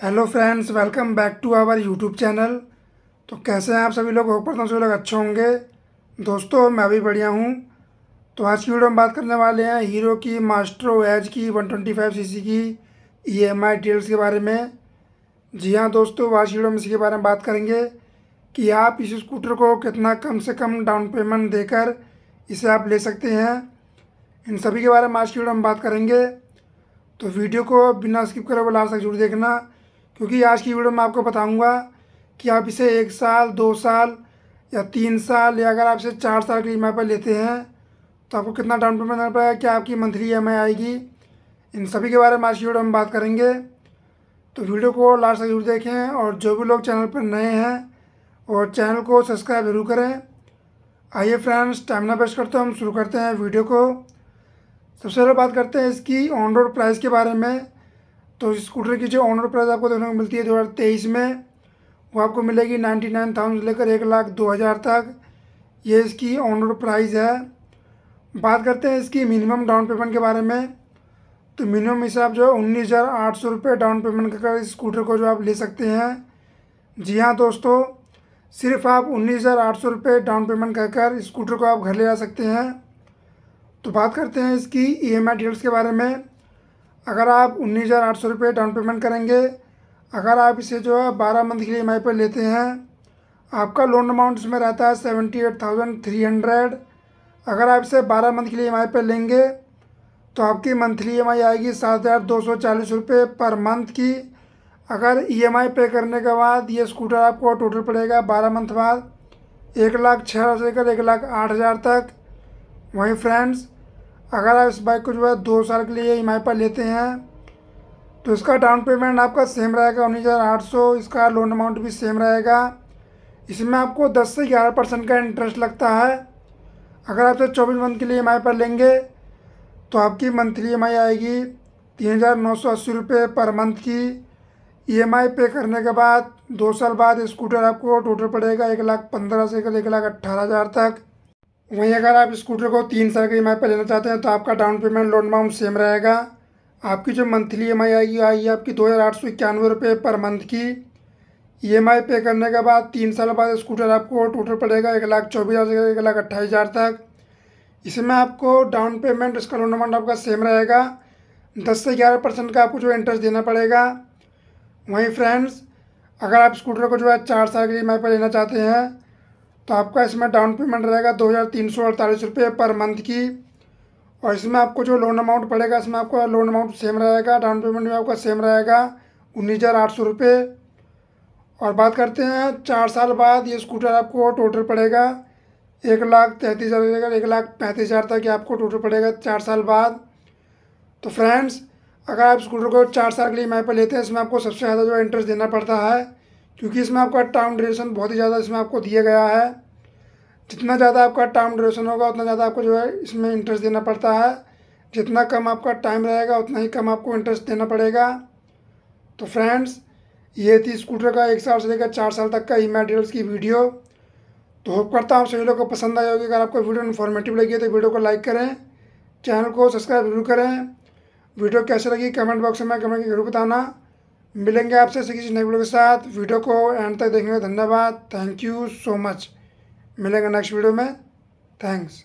hello friends welcome back to our YouTube channel तो कैसे हैं आप सभी लोग होप करता सभी लोग अच्छे होंगे दोस्तों मैं भी बढ़िया हूँ तो आज की वीडियो में बात करने वाले हैं हीरो की मास्टरो एज की 125 सीसी की ई एम आई डिटेल्स के बारे में जी हाँ दोस्तों आज की वीडियो में इसके बारे में बात करेंगे कि आप इस स्कूटर को कितना कम से कम डाउन पेमेंट देकर इसे आप ले सकते हैं इन सभी के बारे में आज की वीडियो में बात करेंगे तो वीडियो को बिना स्किप करे वो लास्ट तक जरूर देखना क्योंकि आज की वीडियो में आपको बताऊंगा कि आप इसे एक साल दो साल या तीन साल या अगर आप इसे चार साल की ई पर लेते हैं तो आपको कितना डाउन पेमेंट देना पड़ेगा क्या आपकी मंथली ई आएगी इन सभी के बारे में आज की वीडियो में बात करेंगे तो वीडियो को लास्ट तक जरूर देखें और जो भी लोग चैनल पर नए हैं और चैनल को सब्सक्राइब जरूर करें आइए फ्रेंड्स टाइम ना वेस्ट करते हम शुरू करते हैं वीडियो को सबसे पहले बात करते हैं इसकी ऑन रोड प्राइस के बारे में तो स्कूटर की जो ऑनर प्राइस आपको देखने को मिलती है दो हज़ार तेईस में वो आपको मिलेगी नाइन्टी नाइन थाउजेंड लेकर एक लाख दो हज़ार तक ये इसकी ऑनर प्राइस है बात करते हैं इसकी मिनिमम डाउन पेमेंट के बारे में तो मिनिमम हिसाब जो है उन्नीस हज़ार आठ सौ रुपये डाउन पेमेंट कर स्कूटर को जो आप ले सकते हैं जी हाँ दोस्तों सिर्फ आप उन्नीस हज़ार आठ सौ रुपये डाउन पेमेंट कर कर स्कूटर को आप घर ले जा सकते हैं तो बात करते हैं इसकी ई एम आई डिटेल्स के बारे में अगर आप उन्नीस हज़ार आठ सौ रुपये डाउन पेमेंट करेंगे अगर आप इसे जो है बारह मंथ के लिए ई पर लेते हैं आपका लोन अमाउंट इसमें रहता है seventy eight thousand three hundred अगर आप इसे बारह मंथ के लिए ई पर लेंगे तो आपकी मंथली ई आएगी सात हज़ार दो सौ चालीस रुपये पर मंथ की अगर ई पे करने के बाद ये स्कूटर आपको टोटल पड़ेगा बारह मंथ बाद एक लाख छः हज़ार से लेकर एक लाख आठ हज़ार तक वहीं फ्रेंड्स अगर आप इस बाइक को जो है दो साल के लिए ई पर लेते हैं तो इसका डाउन पेमेंट आपका सेम रहेगा उन्नीस हज़ार आठ सौ इसका लोन अमाउंट भी सेम रहेगा इसमें आपको दस से ग्यारह परसेंट का इंटरेस्ट लगता है अगर आप इसे चौबीस मंथ के लिए ई पर लेंगे तो आपकी मंथली ई आएगी तीन हज़ार नौ सौ अस्सी रुपये पर मंथ की ई पे करने के बाद दो साल बाद स्कूटर आपको टोटल पड़ेगा एक लाख पंद्रह से एक लाख अट्ठारह हज़ार तक वहीं अगर आप स्कूटर को तीन साल की ई पर लेना चाहते हैं तो आपका down payment loan amount same रहेगा आपकी जो मंथली ई आएगी आएगी आपकी दो हज़ार आठ सौ इक्यानवे रुपये पर मंथ की ई पे करने के बाद तीन साल बाद स्कूटर आपको टोटल पड़ेगा एक लाख चौबीस हज़ार से एक लाख अट्ठाईस हज़ार तक इसमें आपको डाउन पेमेंट इसका लोन अमाउंट आपका सेम रहेगा दस से ग्यारह परसेंट का आपको जो इंटरेस्ट देना पड़ेगा वहीं फ्रेंड्स अगर आप स्कूटर को जो है चार साल के ई पर लेना चाहते हैं तो आपका इसमें डाउन पेमेंट रहेगा दो हज़ार तीन सौ अड़तालीस रुपये पर मंथ की और इसमें आपको जो लोन अमाउंट पड़ेगा इसमें आपका लोन अमाउंट सेम रहेगा डाउन पेमेंट भी आपका सेम रहेगा उन्नीस हज़ार आठ सौ रुपये और बात करते हैं चार साल बाद ये स्कूटर आपको टोटल पड़ेगा एक लाख तैंतीस हज़ार रहेगा एक लाख पैंतीस हज़ार तक आपको टोटल पड़ेगा चार साल बाद तो फ्रेंड्स अगर आप स्कूटर को चार साल के लिए ई पर लेते हैं इसमें आपको सबसे ज़्यादा जो इंटरेस्ट देना पड़ता है क्योंकि इसमें आपका टाइम ड्यूरेशन बहुत ही ज़्यादा इसमें आपको दिया गया है जितना ज़्यादा आपका टाइम ड्यूरेशन होगा उतना ज़्यादा आपको जो है इसमें इंटरेस्ट देना पड़ता है जितना कम आपका टाइम रहेगा उतना ही कम आपको इंटरेस्ट देना पड़ेगा तो फ्रेंड्स ये थी स्कूटर का एक साल से लेकर चार साल तक का ई मेटेरियल्स की वीडियो तो होप करता हूँ सभी लोग को पसंद आई होगी अगर आपको वीडियो इन्फॉर्मेटिव लगी है तो वीडियो को लाइक करें चैनल को सब्सक्राइब जरूर करें वीडियो कैसे लगी कमेंट बॉक्स में कमेंट जरूर बताना मिलेंगे आपसे किसी नेक्स्ट वीडियो के साथ वीडियो को एंड तक देखेंगे धन्यवाद थैंक यू सो मच मिलेंगे नेक्स्ट वीडियो में थैंक्स